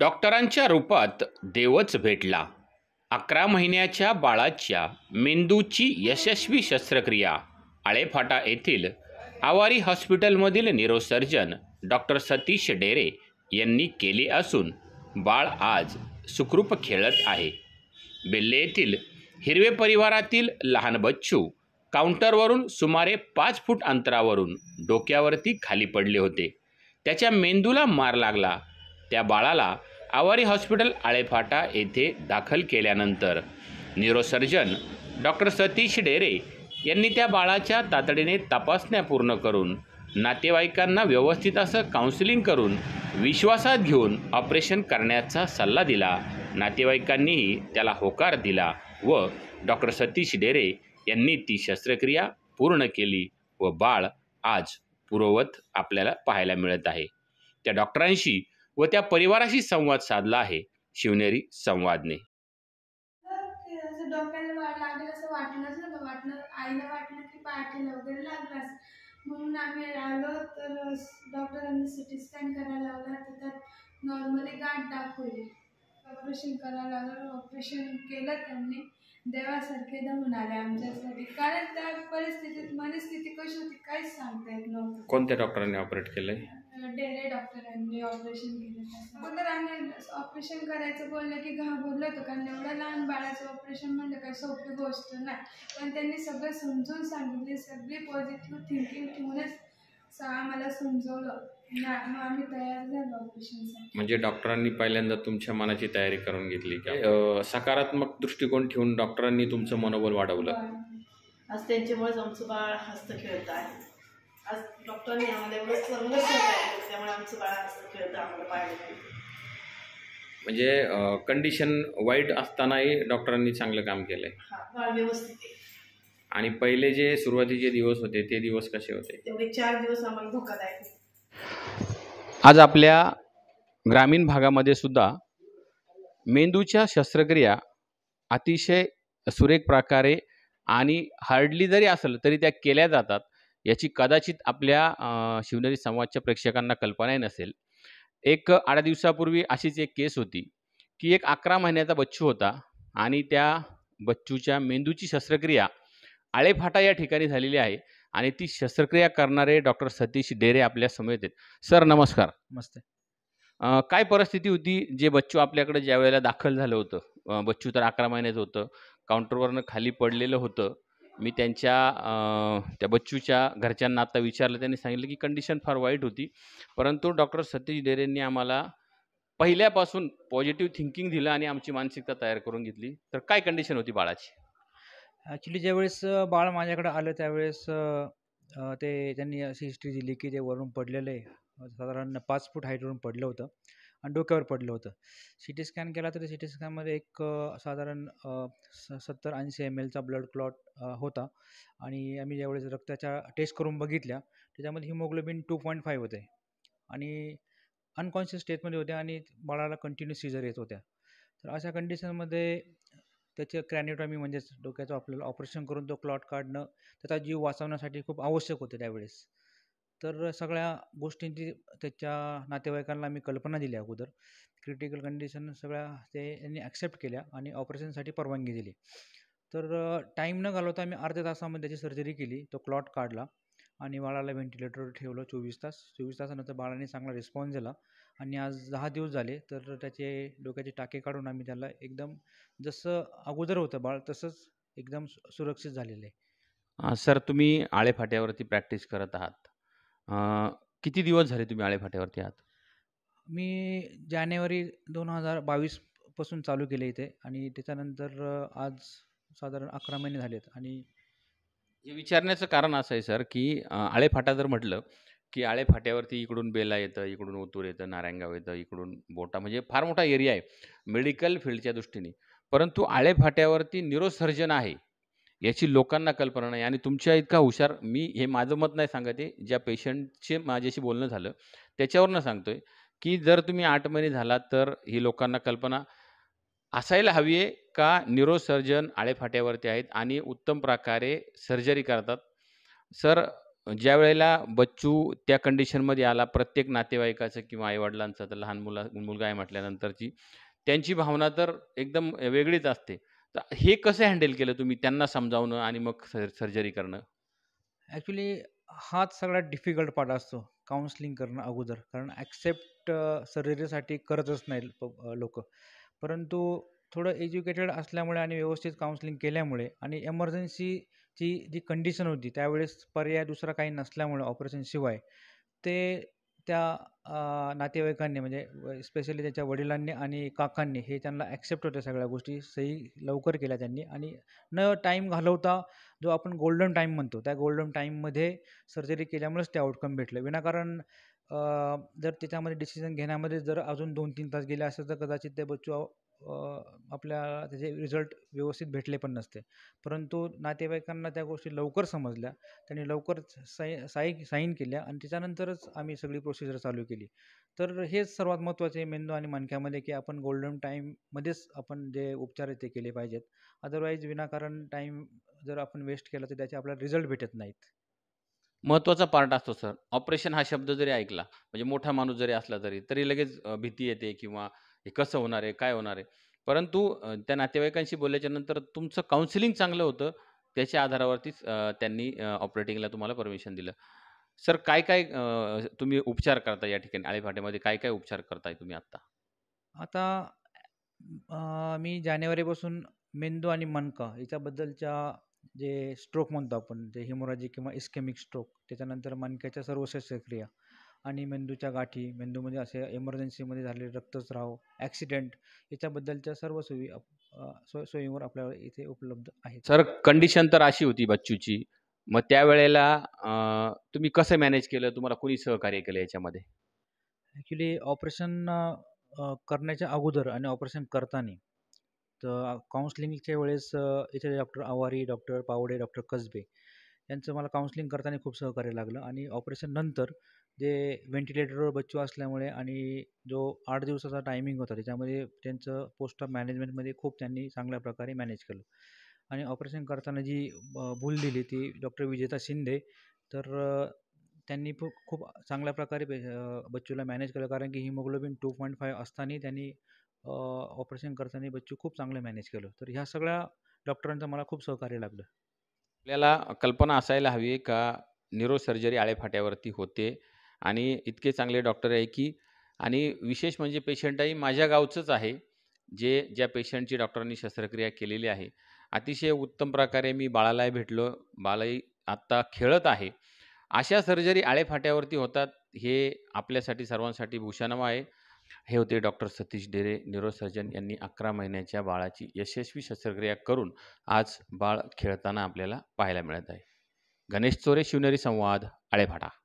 डॉक्टरांच्या रूपात देवच भेटला अकरा महिन्याच्या बाळाच्या मेंदूची यशस्वी शस्त्रक्रिया आळेफाटा येथील आवारी हॉस्पिटलमधील न्यूरोसर्जन डॉक्टर सतीश डेरे यांनी केली असून बाळ आज सुखरूप खेळत आहे बेल्ले येथील हिरवे परिवारातील लहान बच्चू काउंटरवरून सुमारे पाच फूट अंतरावरून डोक्यावरती खाली पडले होते त्याच्या मेंदूला मार लागला त्या बाळाला आवारी हॉस्पिटल आळेफाटा येथे दाखल केल्यानंतर न्यूरोसर्जन डॉक्टर सतीश डेरे यांनी त्या बाळाच्या तातडीने तपासण्या पूर्ण करून नातेवाईकांना व्यवस्थित असं काउन्सिलिंग करून विश्वासात घेऊन ऑपरेशन करण्याचा सल्ला दिला नातेवाईकांनीही त्याला होकार दिला व डॉक्टर सतीश डेरे यांनी ती शस्त्रक्रिया पूर्ण केली व बाळ आज पूर्ववत आपल्याला पाहायला मिळत आहे त्या डॉक्टरांशी व त्या परिवाराशी संवाद साधला आहे शिवनेरी संवादने डोक्याला लागेल असं वाटलंच नव्हतं वाटलं आईला वाटलं की पाठीला वगैरे लागलाच म्हणून आम्ही आलो तर डॉक्टरांनी सिटी स्कॅन करायला लावला तर त्यात नॉर्मली गाठ दाखवली ऑपरेशन करायला लागलं ऑपरेशन केलं त्यांनी देवासारखे दमून आले आमच्यासाठी कारण त्या परिस्थितीत मनस्थिती कशी होती काहीच सांगता येत नव्हतं कोणत्या डॉक्टरांनी ऑपरेट केलं डेरे डॉक्टरांनी ऑपरेशन केलं अगोदर आम्ही ऑपरेशन करायचं बोललं की घाबरलो होतो कारण एवढं लहान बाळाचं ऑपरेशन म्हणलं काय सोपी गोष्ट नाही पण त्यांनी सगळं समजून सांगितले सगळी पॉझिटिव्ह थिंकिंग ठेवूनच आम्हाला समजवलं आम्ही तयार झालो ऑपरेशनसाठी म्हणजे डॉक्टरांनी पहिल्यांदा तुमच्या मनाची तयारी करून घेतली का सकारात्मक दृष्टिकोन ठेवून डॉक्टरांनी तुमचं मनोबल वाढवलं आज त्यांच्यामुळे आमचं बाळ हस्त खेळत आहे आम्हाला त्यामुळे आमचं म्हणजे कंडिशन वाईट असतानाही डॉक्टरांनी चांगलं काम केलंय आणि पहिले जे सुरुवातीचे दिवस होते ते दिवस कसे होते चार दिवस आम्हाला आज आपल्या ग्रामीण भागामध्ये सुद्धा मेंदूच्या शस्त्रक्रिया अतिशय सुरेख प्रकारे आणि हार्डली जरी असलं तरी त्या केल्या जातात याची कदाचित आपल्या शिवनेरी समाजच्या प्रेक्षकांना कल्पनाही नसेल एक आठ दिवसापूर्वी अशीच एक केस होती की एक अकरा महिन्याचा बच्चू होता आणि त्या बच्चूच्या मेंदूची शस्त्रक्रिया आळेफाटा या ठिकाणी झालेली आहे आणि ती शस्त्रक्रिया करणारे डॉक्टर सतीश डेरे आपल्या समोर येत सर नमस्कार मस्त काय परिस्थिती होती जे बच्चू आपल्याकडे ज्या वेळेला दाखल झालं होतं बच्चू तर अकरा महिन्याचं होतं काउंटरवरनं खाली पडलेलं होतं मी त्यांच्या त्या बच्चूच्या घरच्यांना आत्ता विचारलं त्यांनी सांगितलं की कंडिशन फार वाईट होती परंतु डॉक्टर सतीश डेरेंनी आम्हाला पहिल्यापासून पॉझिटिव्ह थिंकिंग दिलं आणि आमची मानसिकता तयार करून घेतली तर काय कंडिशन होती बाळाची ॲक्च्युली ज्यावेळेस बाळ माझ्याकडे आलं त्यावेळेस ते त्यांनी अशी हिस्ट्री दिली की ते वरून पडलेलं आहे साधारण पाच फूट हाईटवरून पडलं होतं आणि डोक्यावर पडलं होतं सी टी स्कॅन केला तर सी टी स्कॅनमध्ये एक साधारण स सत्तर ऐंशी एम एलचा ब्लड क्लॉट होता आणि आम्ही ज्यावेळेस रक्ताच्या टेस्ट करून बघितल्या त्याच्यामध्ये हिमोग्लोबिन टू पॉईंट फाईव्ह होते आणि अनकॉन्शियस स्टेटमध्ये होत्या आणि बाळाला कंटिन्यू सिजर येत होत्या तर अशा कंडिशनमध्ये त्याचे क्रॅनिटॉमी म्हणजेच डोक्याचं आपल्याला ऑपरेशन करून तो क्लॉट काढणं त्याचा जीव वाचवण्यासाठी खूप आवश्यक होतं त्यावेळेस तर सगळ्या गोष्टींची त्याच्या नातेवाईकांना मी कल्पना दिली अगोदर क्रिटिकल कंडिशन सगळ्या ते यांनी ॲक्सेप्ट केल्या आणि ऑपरेशनसाठी परवानगी दिली तर टाईम न घालवता मी अर्ध्या तासामध्ये त्याची सर्जरी केली तो क्लॉट काढला आणि बाळाला व्हेंटिलेटरवर ठेवलं चोवीस तास चोवीस तासानंतर बाळाने चांगला रिस्पॉन्स दिला आणि आज दहा दिवस झाले तर त्याचे डोक्याचे टाके काढून आम्ही त्याला एकदम जसं अगोदर होतं बाळ तसंच एकदम सुरक्षित झालेलं आहे सर तुम्ही आळेफाट्यावरती प्रॅक्टिस करत आहात किती दिवस झाले तुम्ही आळेफाट्यावरती आहात? मी जानेवारी दोन 2022 पासून चालू केले इथे आणि त्याच्यानंतर आज साधारण अकरा महिने झालेत आणि हे विचारण्याचं कारण असं आहे सर, की आळेफाटा जर म्हटलं, की आळेफाट्यावरती इकडून बेला येतं, इकडून ओतूर येतं, नारायणगाव येतं, इकडून बोटा म्हणजे फार मोठा एरिया आहे मेडिकल फील्डच्या दृष्टीने. परंतु आळेफाट्यावरती निरोसर्जन आहे. याची लोकांना कल्पना नाही आणि तुमच्या इतका हुशार मी हे माझं मत नाही सांगत आहे ज्या पेशंटचे माझ्याशी बोलणं झालं त्याच्यावरनं सांगतोय की जर तुम्ही आठ महिने झाला तर ही लोकांना कल्पना असायला हवी आहे का न्यूरोसर्जन आळेफाट्यावरती आहेत आणि उत्तम प्रकारे सर्जरी करतात सर ज्या वेळेला बच्चू त्या कंडिशनमध्ये आला प्रत्येक नातेवाईकाचं किंवा आईवडिलांचं तर लहान मुला मुलगा आहे म्हटल्यानंतरची त्यांची भावना तर एकदम वेगळीच असते तर हे कसं हँडल केलं तुम्ही त्यांना समजावणं आणि मग सर्जरी करणं ॲक्च्युली हाच सगळ्यात डिफिकल्ट पार्ट असतो काउन्सलिंग करणं अगोदर कारण ॲक्सेप्ट सर्जरीसाठी करतच नाही लोक परंतु थोडं एज्युकेटेड असल्यामुळे आणि व्यवस्थित काउन्सलिंग केल्यामुळे आणि एमर्जन्सीची जी कंडिशन होती त्यावेळेस पर्याय दुसरा काही नसल्यामुळे ऑपरेशनशिवाय ते त्या नातेवाईकांनी म्हणजे स्पेशली त्याच्या वडिलांनी आणि काकांनी हे त्यांना ॲक्सेप्ट होत्या सगळ्या गोष्टी सही लवकर केल्या त्यांनी आणि न टाईम घालवता जो आपण गोल्डन टाईम म्हणतो त्या गोल्डन टाईममध्ये सर्जरी केल्यामुळेच ते आउटकम भेटलं विनाकारण जर त्याच्यामध्ये डिसिजन घेण्यामध्ये जर अजून दोन तीन तास गेले असेल तर कदाचित ते बच्चू आपल्या त्याचे रिझल्ट व्यवस्थित भेटले पण नसते परंतु नातेवाईकांना त्या गोष्टी लवकर समजल्या त्यांनी लवकर साई साई साईन केल्या आणि त्याच्यानंतरच आम्ही सगळी प्रोसिजर चालू केली तर हेच सर्वात महत्त्वाचे मेंदू आणि मणक्यामध्ये की आपण गोल्डन टाईममध्येच आपण जे उपचार आहेत ते केले पाहिजेत अदरवाईज विनाकारण टाईम जर आपण वेस्ट केला तर त्याचे आपल्याला रिझल्ट भेटत नाहीत महत्त्वाचा पार्ट असतो सर ऑपरेशन हा शब्द जरी ऐकला म्हणजे मोठा माणूस जरी असला तरी तरी लगेच भीती येते किंवा हे कसं होणार आहे काय होणार आहे परंतु त्या नातेवाईकांशी बोलल्याच्या नंतर तुमचं काउन्सिलिंग चांगलं होतं त्याच्या आधारावरतीच त्यांनी ऑपरेटिंगला तुम्हाला परमिशन दिलं सर काय काय तुम्ही उपचार करता या ठिकाणी आळेफाट्यामध्ये काय काय उपचार करताय तुम्ही आत्ता आता मी जानेवारीपासून मेंदू आणि मनका याच्याबद्दलच्या जे स्ट्रोक म्हणतो आपण जे हिमोराजी किंवा इस्केमिक स्ट्रोक त्याच्यानंतर मनक्याच्या सर्व शस्त्रक्रिया आणि मेंदूच्या गाठी मेंदूमध्ये असे इमर्जन्सीमध्ये झालेले रक्तस्राव ॲक्सिडेंट याच्याबद्दलच्या सर्व सोयी सोय सोयीवर आपल्याला इथे उपलब्ध आहेत सर कंडिशन तर अशी होती बच्चूची मग त्यावेळेला तुम्ही कसं मॅनेज केलं तुम्हाला कोणी सहकार्य केलं याच्यामध्ये ॲक्च्युली ऑपरेशन करण्याच्या अगोदर आणि ऑपरेशन करताना तर काउन्सलिंगच्या वेळेस इथे doctor Awari doctor Pawade doctor Kasbe यांचं मला काउन्सलिंग करताना खूप सहकार्य लागलं आणि ऑपरेशन नंतर जे व्हेंटिलेटरवर बच्चू असल्यामुळे आणि जो आठ दिवसाचा टायमिंग होता त्याच्यामध्ये त्यांचं पोस्ट ऑफ मॅनेजमेंटमध्ये खूप त्यांनी चांगल्या प्रकारे मॅनेज केलं आणि ऑपरेशन करताना जी भूल दिली ती डॉक्टर विजेता शिंदे तर त्यांनी खूप खूप चांगल्या प्रकारे बच्चूला मॅनेज केलं कारण की हिमोग्लोबिन टू पॉईंट फाईव्ह असताना त्यांनी ऑपरेशन करताना बच्चू खूप चांगलं मॅनेज केलं तर ह्या सगळ्या डॉक्टरांचं मला खूप सहकार्य लागलं आपल्याला कल्पना असायला हवी का न्यूरो सर्जरी आळेफाट्यावरती होते आणि इतके चांगले डॉक्टर आहे की आणि विशेष म्हणजे पेशंटही माझ्या गावचंच आहे जे ज्या पेशंटची डॉक्टरांनी शस्त्रक्रिया केलेली आहे अतिशय उत्तम प्रकारे मी बाळालाही भेटलो बाळाही आत्ता खेळत आहे अशा सर्जरी आळेफाट्यावरती होतात हे आपल्यासाठी सर्वांसाठी भूषणम आहे हे होते डॉक्टर सतीश डेरे न्यूरोसर्जन यांनी अकरा महिन्याच्या बाळाची यशस्वी शस्त्रक्रिया करून आज बाळ खेळताना आपल्याला पाहायला मिळत आहे गणेश चोरे शिवनेरी संवाद आळेफाटा